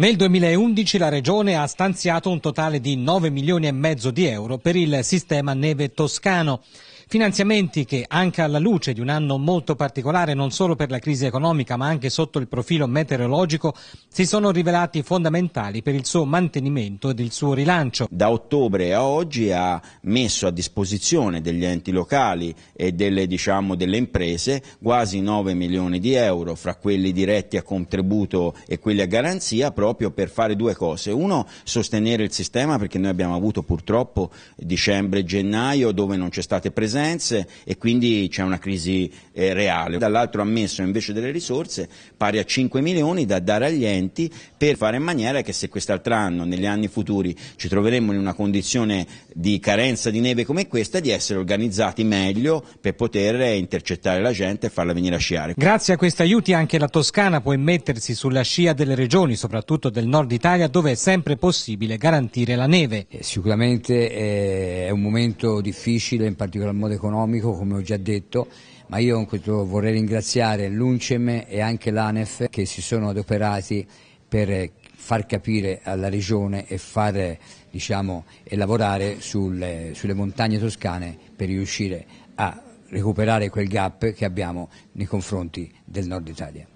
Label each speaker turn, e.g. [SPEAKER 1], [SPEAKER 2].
[SPEAKER 1] Nel 2011 la Regione ha stanziato un totale di 9 milioni e mezzo di euro per il sistema neve toscano. Finanziamenti che, anche alla luce di un anno molto particolare non solo per la crisi economica ma anche sotto il profilo meteorologico,
[SPEAKER 2] si sono rivelati fondamentali per il suo mantenimento ed il suo rilancio. Da ottobre a oggi ha messo a disposizione degli enti locali e delle, diciamo, delle imprese quasi 9 milioni di euro, fra quelli diretti a contributo e quelli a garanzia, proprio per fare due cose. Uno, sostenere il sistema perché noi abbiamo avuto purtroppo dicembre e gennaio dove non c'è stata presenza presenze e quindi c'è una crisi eh, reale. Dall'altro ha messo invece delle risorse pari a 5 milioni da dare agli enti per fare in maniera che se quest'altro anno, negli anni futuri, ci troveremo in una condizione di carenza di neve come questa, di essere organizzati meglio per poter eh, intercettare la gente e farla venire a sciare.
[SPEAKER 1] Grazie a questi aiuti anche la Toscana può immettersi sulla scia delle regioni, soprattutto del nord Italia, dove è sempre possibile garantire la neve. Eh, sicuramente
[SPEAKER 3] eh, è un momento difficile, in particolar modo comodo economico, come ho già detto, ma io vorrei ringraziare l'UNCEM e anche l'ANEF che si sono adoperati per far capire alla regione e, far, diciamo, e lavorare sulle, sulle montagne toscane per riuscire a recuperare quel gap che abbiamo nei confronti del nord Italia.